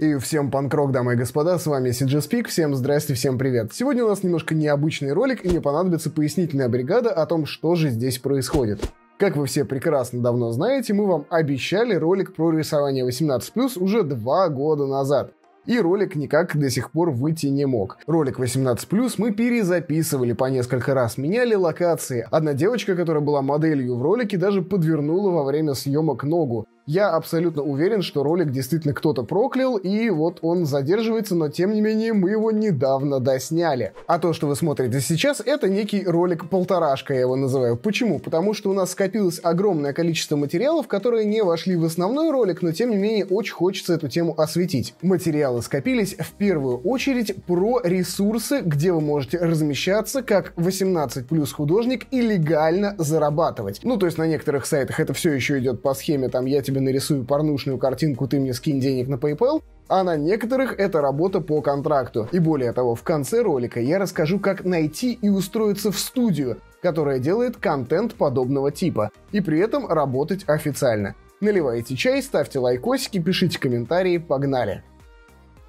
И всем панкрок, дамы и господа, с вами CG Speak, всем здрасте, всем привет. Сегодня у нас немножко необычный ролик, и мне понадобится пояснительная бригада о том, что же здесь происходит. Как вы все прекрасно давно знаете, мы вам обещали ролик про рисование 18+, уже два года назад. И ролик никак до сих пор выйти не мог. Ролик 18+, мы перезаписывали по несколько раз, меняли локации. Одна девочка, которая была моделью в ролике, даже подвернула во время съемок ногу. Я абсолютно уверен, что ролик действительно кто-то проклял, и вот он задерживается, но тем не менее мы его недавно досняли. А то, что вы смотрите сейчас, это некий ролик полторашка, я его называю. Почему? Потому что у нас скопилось огромное количество материалов, которые не вошли в основной ролик, но тем не менее очень хочется эту тему осветить. Материалы скопились в первую очередь про ресурсы, где вы можете размещаться как 18 плюс художник и легально зарабатывать. Ну, то есть на некоторых сайтах это все еще идет по схеме, там я тебе тебе нарисую порнушную картинку, ты мне скинь денег на PayPal, а на некоторых это работа по контракту. И более того, в конце ролика я расскажу, как найти и устроиться в студию, которая делает контент подобного типа, и при этом работать официально. Наливайте чай, ставьте лайкосики, пишите комментарии, погнали!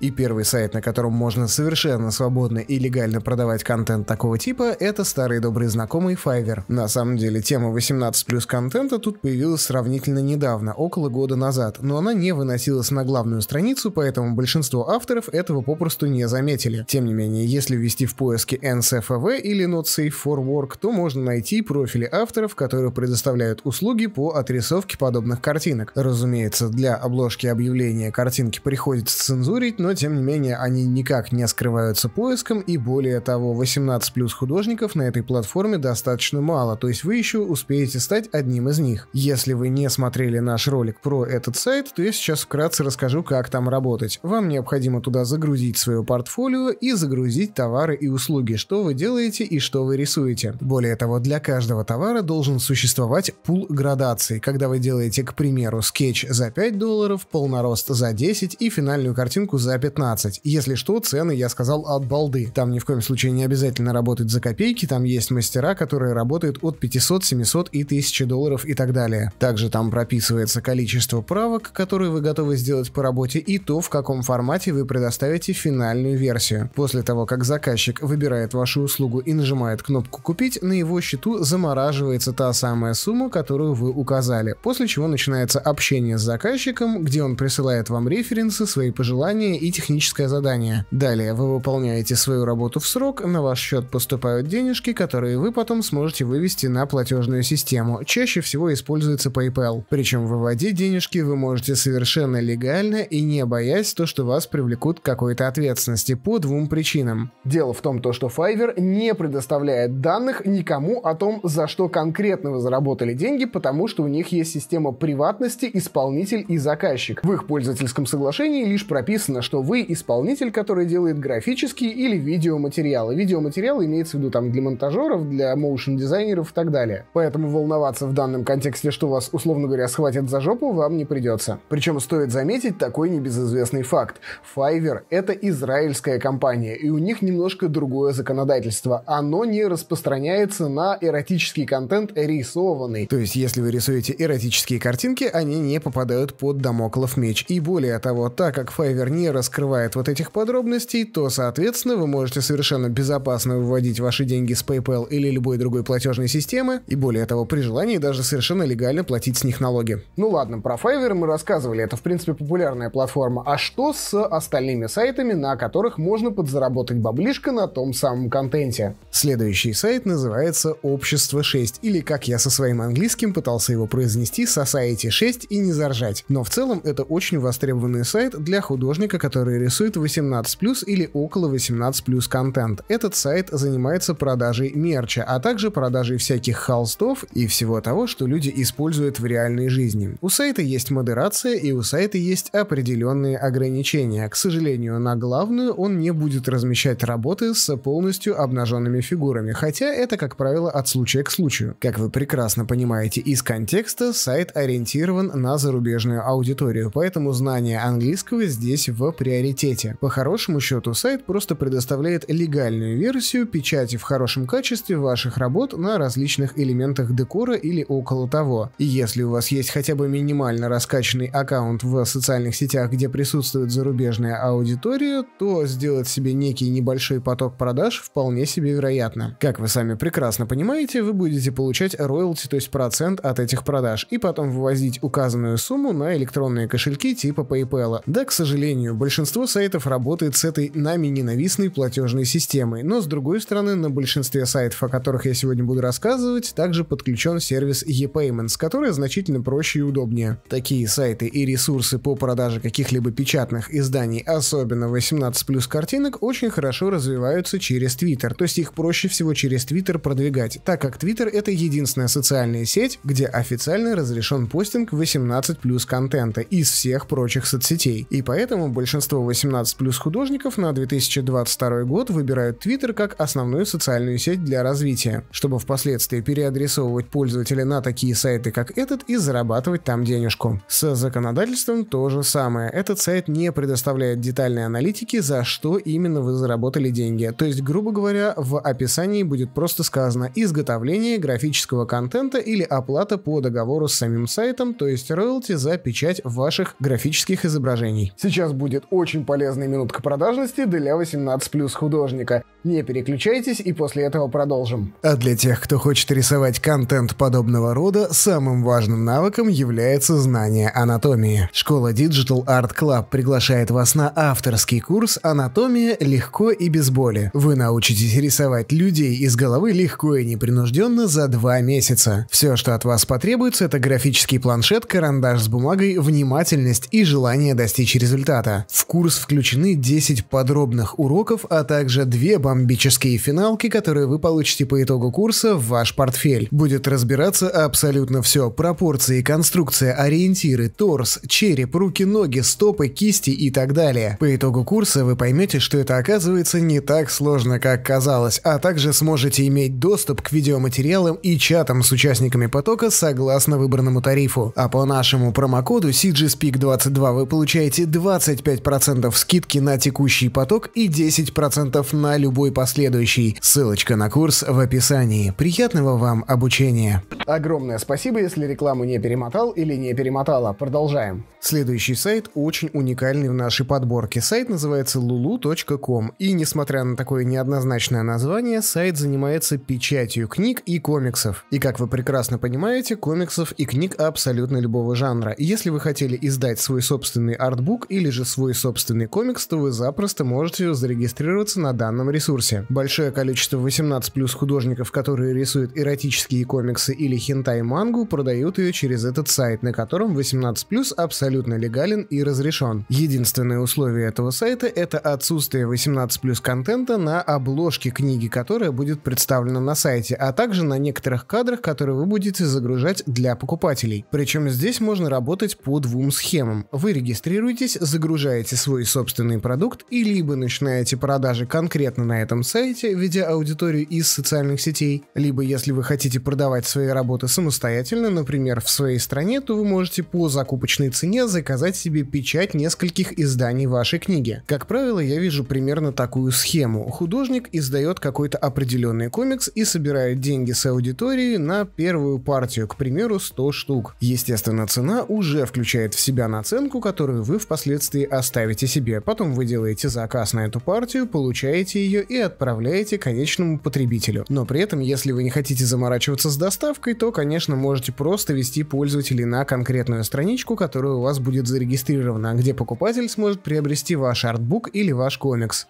И первый сайт, на котором можно совершенно свободно и легально продавать контент такого типа, это старый добрый знакомый Fiverr. На самом деле, тема 18 контента тут появилась сравнительно недавно, около года назад, но она не выносилась на главную страницу, поэтому большинство авторов этого попросту не заметили. Тем не менее, если ввести в поиске NSFV или Not Safe for Work, то можно найти профили авторов, которые предоставляют услуги по отрисовке подобных картинок. Разумеется, для обложки объявления картинки приходится цензурить, но но тем не менее они никак не скрываются поиском, и более того, 18 плюс художников на этой платформе достаточно мало, то есть вы еще успеете стать одним из них. Если вы не смотрели наш ролик про этот сайт, то я сейчас вкратце расскажу, как там работать. Вам необходимо туда загрузить свое портфолио и загрузить товары и услуги, что вы делаете и что вы рисуете. Более того, для каждого товара должен существовать пул градаций, когда вы делаете, к примеру, скетч за 5 долларов, полнорост за 10 и финальную картинку за 15. Если что, цены, я сказал, от балды. Там ни в коем случае не обязательно работать за копейки, там есть мастера, которые работают от 500, 700 и 1000 долларов и так далее. Также там прописывается количество правок, которые вы готовы сделать по работе, и то, в каком формате вы предоставите финальную версию. После того, как заказчик выбирает вашу услугу и нажимает кнопку «Купить», на его счету замораживается та самая сумма, которую вы указали, после чего начинается общение с заказчиком, где он присылает вам референсы, свои пожелания и техническое задание. Далее вы выполняете свою работу в срок, на ваш счет поступают денежки, которые вы потом сможете вывести на платежную систему. Чаще всего используется PayPal. Причем выводить денежки вы можете совершенно легально и не боясь то, что вас привлекут к какой-то ответственности по двум причинам. Дело в том, то, что Fiverr не предоставляет данных никому о том, за что конкретно вы заработали деньги, потому что у них есть система приватности, исполнитель и заказчик. В их пользовательском соглашении лишь прописано, что что вы исполнитель, который делает графические или видеоматериалы. Видеоматериалы имеется в виду там для монтажеров, для моушн-дизайнеров и так далее. Поэтому волноваться в данном контексте, что вас, условно говоря, схватят за жопу, вам не придется. Причем стоит заметить такой небезызвестный факт. Fiverr — это израильская компания, и у них немножко другое законодательство. Оно не распространяется на эротический контент рисованный. То есть, если вы рисуете эротические картинки, они не попадают под домоклов меч. И более того, так как Fiverr не распространяется раскрывает вот этих подробностей, то, соответственно, вы можете совершенно безопасно выводить ваши деньги с PayPal или любой другой платежной системы, и более того, при желании даже совершенно легально платить с них налоги. Ну ладно, про Fiverr мы рассказывали, это в принципе популярная платформа. А что с остальными сайтами, на которых можно подзаработать баблишко на том самом контенте? Следующий сайт называется «Общество 6», или как я со своим английским пытался его произнести, «Society 6» и не заржать. Но в целом это очень востребованный сайт для художника, который который рисует 18+, или около 18+, контент. Этот сайт занимается продажей мерча, а также продажей всяких холстов и всего того, что люди используют в реальной жизни. У сайта есть модерация и у сайта есть определенные ограничения. К сожалению, на главную он не будет размещать работы с полностью обнаженными фигурами, хотя это, как правило, от случая к случаю. Как вы прекрасно понимаете из контекста, сайт ориентирован на зарубежную аудиторию, поэтому знание английского здесь в приоритете. По хорошему счету, сайт просто предоставляет легальную версию печати в хорошем качестве ваших работ на различных элементах декора или около того. И если у вас есть хотя бы минимально раскачанный аккаунт в социальных сетях, где присутствует зарубежная аудитория, то сделать себе некий небольшой поток продаж вполне себе вероятно. Как вы сами прекрасно понимаете, вы будете получать роялти, то есть процент от этих продаж, и потом вывозить указанную сумму на электронные кошельки типа PayPal. Да, к сожалению, большинство Большинство сайтов работает с этой нами ненавистной платежной системой, но с другой стороны, на большинстве сайтов, о которых я сегодня буду рассказывать, также подключен сервис ePayments, который значительно проще и удобнее. Такие сайты и ресурсы по продаже каких-либо печатных изданий, особенно 18 плюс картинок, очень хорошо развиваются через Twitter, то есть их проще всего через Twitter продвигать, так как Twitter это единственная социальная сеть, где официально разрешен постинг 18 плюс контента из всех прочих соцсетей, и поэтому большинство Большинство 18+, художников на 2022 год выбирают Twitter как основную социальную сеть для развития, чтобы впоследствии переадресовывать пользователя на такие сайты, как этот, и зарабатывать там денежку. С законодательством то же самое. Этот сайт не предоставляет детальной аналитики, за что именно вы заработали деньги. То есть, грубо говоря, в описании будет просто сказано «изготовление графического контента или оплата по договору с самим сайтом, то есть роялти за печать ваших графических изображений». Сейчас будет очень полезная минутка продажности для 18+, художника. Не переключайтесь и после этого продолжим. А для тех, кто хочет рисовать контент подобного рода, самым важным навыком является знание анатомии. Школа Digital Art Club приглашает вас на авторский курс «Анатомия легко и без боли». Вы научитесь рисовать людей из головы легко и непринужденно за два месяца. Все, что от вас потребуется, это графический планшет, карандаш с бумагой, внимательность и желание достичь результата. В курс включены 10 подробных уроков, а также две бомбические финалки, которые вы получите по итогу курса в ваш портфель. Будет разбираться абсолютно все. Пропорции, конструкция, ориентиры, торс, череп, руки, ноги, стопы, кисти и так далее. По итогу курса вы поймете, что это оказывается не так сложно, как казалось, а также сможете иметь доступ к видеоматериалам и чатам с участниками потока согласно выбранному тарифу. А по нашему промокоду CGSpeak22 вы получаете 25 25% скидки на текущий поток и 10% на любой последующий. Ссылочка на курс в описании. Приятного вам обучения. Огромное спасибо, если рекламу не перемотал или не перемотала. Продолжаем. Следующий сайт очень уникальный в нашей подборке. Сайт называется lulu.com. И несмотря на такое неоднозначное название, сайт занимается печатью книг и комиксов. И как вы прекрасно понимаете, комиксов и книг абсолютно любого жанра. Если вы хотели издать свой собственный артбук или же свой свой собственный комикс, то вы запросто можете зарегистрироваться на данном ресурсе. Большое количество 18 плюс художников, которые рисуют эротические комиксы или хентай мангу, продают ее через этот сайт, на котором 18 плюс абсолютно легален и разрешен. Единственное условие этого сайта это отсутствие 18 плюс контента на обложке книги, которая будет представлена на сайте, а также на некоторых кадрах, которые вы будете загружать для покупателей. Причем здесь можно работать по двум схемам. Вы регистрируетесь, загружаете развиваете свой собственный продукт и либо начинаете продажи конкретно на этом сайте, ведя аудиторию из социальных сетей, либо если вы хотите продавать свои работы самостоятельно, например, в своей стране, то вы можете по закупочной цене заказать себе печать нескольких изданий вашей книги. Как правило, я вижу примерно такую схему. Художник издает какой-то определенный комикс и собирает деньги с аудитории на первую партию, к примеру, 100 штук. Естественно, цена уже включает в себя наценку, которую вы впоследствии оставите ставите себе, потом вы делаете заказ на эту партию, получаете ее и отправляете конечному потребителю. Но при этом, если вы не хотите заморачиваться с доставкой, то, конечно, можете просто вести пользователей на конкретную страничку, которая у вас будет зарегистрирована, где покупатель сможет приобрести ваш артбук или ваш комикс.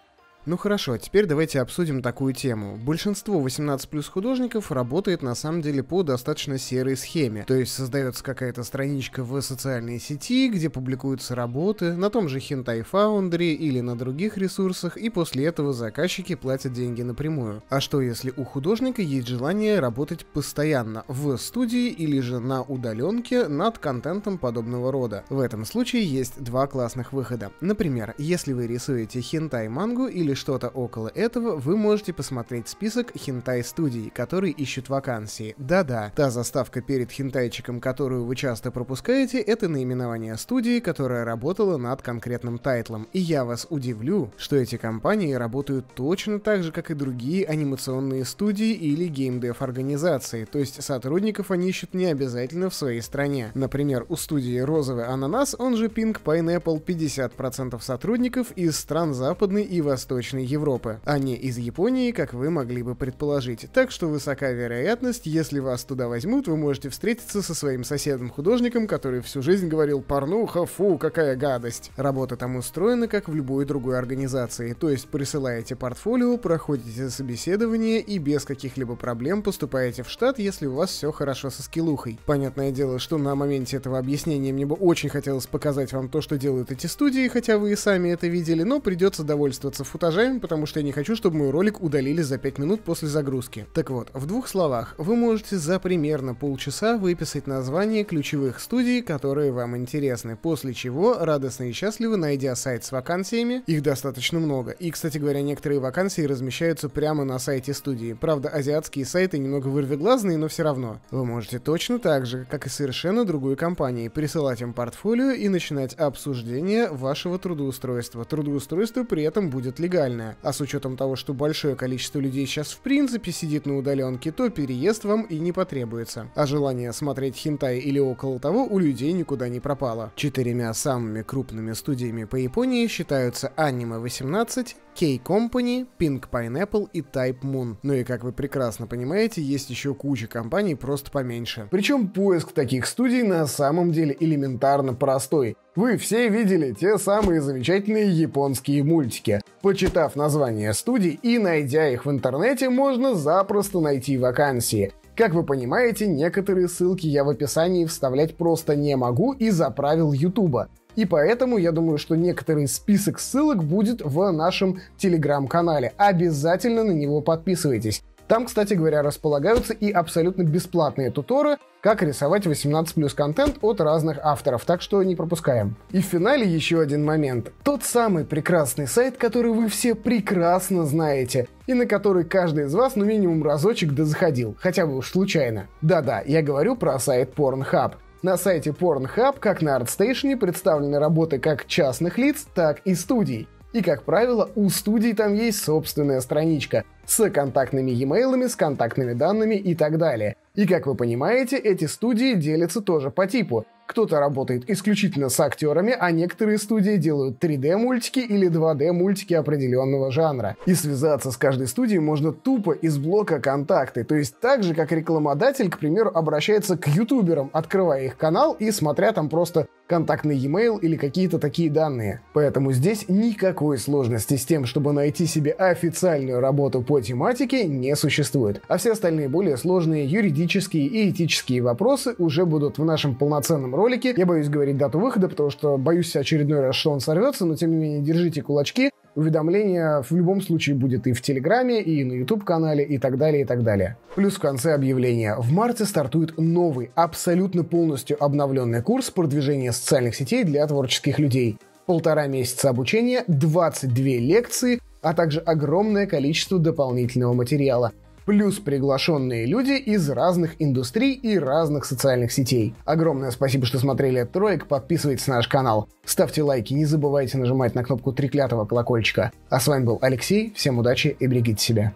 Ну хорошо, теперь давайте обсудим такую тему. Большинство 18 плюс художников работает на самом деле по достаточно серой схеме. То есть создается какая-то страничка в социальной сети, где публикуются работы, на том же Hentai Foundry или на других ресурсах, и после этого заказчики платят деньги напрямую. А что если у художника есть желание работать постоянно в студии или же на удаленке над контентом подобного рода? В этом случае есть два классных выхода. Например, если вы рисуете хентай мангу или или что-то около этого, вы можете посмотреть список хентай-студий, которые ищут вакансии. Да-да, та заставка перед хентайчиком, которую вы часто пропускаете, это наименование студии, которая работала над конкретным тайтлом. И я вас удивлю, что эти компании работают точно так же, как и другие анимационные студии или геймдев-организации, то есть сотрудников они ищут не обязательно в своей стране. Например, у студии «Розовый ананас», он же Pink Pineapple, 50% сотрудников из стран Западной и Восточной Восточной Европы, а не из Японии, как вы могли бы предположить. Так что высока вероятность, если вас туда возьмут, вы можете встретиться со своим соседом-художником, который всю жизнь говорил «порнуха, фу, какая гадость». Работа там устроена, как в любой другой организации, то есть присылаете портфолио, проходите собеседование и без каких-либо проблем поступаете в штат, если у вас все хорошо со скиллухой. Понятное дело, что на моменте этого объяснения мне бы очень хотелось показать вам то, что делают эти студии, хотя вы и сами это видели, но придется довольствоваться фото продолжаем, потому что я не хочу, чтобы мой ролик удалили за 5 минут после загрузки. Так вот, в двух словах, вы можете за примерно полчаса выписать название ключевых студий, которые вам интересны, после чего радостно и счастливо найдя сайт с вакансиями, их достаточно много. И, кстати говоря, некоторые вакансии размещаются прямо на сайте студии. Правда, азиатские сайты немного вырвиглазные, но все равно. Вы можете точно так же, как и совершенно другой компании, присылать им портфолио и начинать обсуждение вашего трудоустройства. Трудоустройство при этом будет легально уникальное, а с учетом того, что большое количество людей сейчас в принципе сидит на удаленке, то переезд вам и не потребуется. А желание смотреть хентай или около того у людей никуда не пропало. Четырьмя самыми крупными студиями по Японии считаются Anime 18, K-Company, Pink Pineapple и Type Moon. Ну и как вы прекрасно понимаете, есть еще куча компаний просто поменьше. Причем поиск таких студий на самом деле элементарно простой. Вы все видели те самые замечательные японские мультики. Почитав название студий и найдя их в интернете, можно запросто найти вакансии. Как вы понимаете, некоторые ссылки я в описании вставлять просто не могу из-за правил Ютуба. И поэтому я думаю, что некоторый список ссылок будет в нашем телеграм-канале. Обязательно на него подписывайтесь. Там, кстати говоря, располагаются и абсолютно бесплатные туторы, как рисовать 18 плюс контент от разных авторов, так что не пропускаем. И в финале еще один момент. Тот самый прекрасный сайт, который вы все прекрасно знаете, и на который каждый из вас ну минимум разочек да заходил, хотя бы уж случайно. Да-да, я говорю про сайт Pornhub. На сайте Pornhub, как на ArtStation, представлены работы как частных лиц, так и студий. И, как правило, у студий там есть собственная страничка с контактными e-mail'ами, с контактными данными и так далее. И, как вы понимаете, эти студии делятся тоже по типу. Кто-то работает исключительно с актерами, а некоторые студии делают 3D-мультики или 2D-мультики определенного жанра. И связаться с каждой студией можно тупо из блока контакты, то есть так же, как рекламодатель, к примеру, обращается к ютуберам, открывая их канал и смотря там просто контактный e-mail или какие-то такие данные. Поэтому здесь никакой сложности с тем, чтобы найти себе официальную работу по тематике, не существует. А все остальные более сложные юридические и этические вопросы уже будут в нашем полноценном ролике ролике. Я боюсь говорить дату выхода, потому что боюсь очередной раз, что он сорвется, но тем не менее держите кулачки. Уведомление в любом случае будет и в Телеграме, и на YouTube-канале, и так далее, и так далее. Плюс в конце объявления. В марте стартует новый, абсолютно полностью обновленный курс продвижения социальных сетей для творческих людей. Полтора месяца обучения, 22 лекции, а также огромное количество дополнительного материала плюс приглашенные люди из разных индустрий и разных социальных сетей. Огромное спасибо, что смотрели этот ролик, подписывайтесь на наш канал, ставьте лайки, не забывайте нажимать на кнопку треклятого колокольчика. А с вами был Алексей, всем удачи и берегите себя.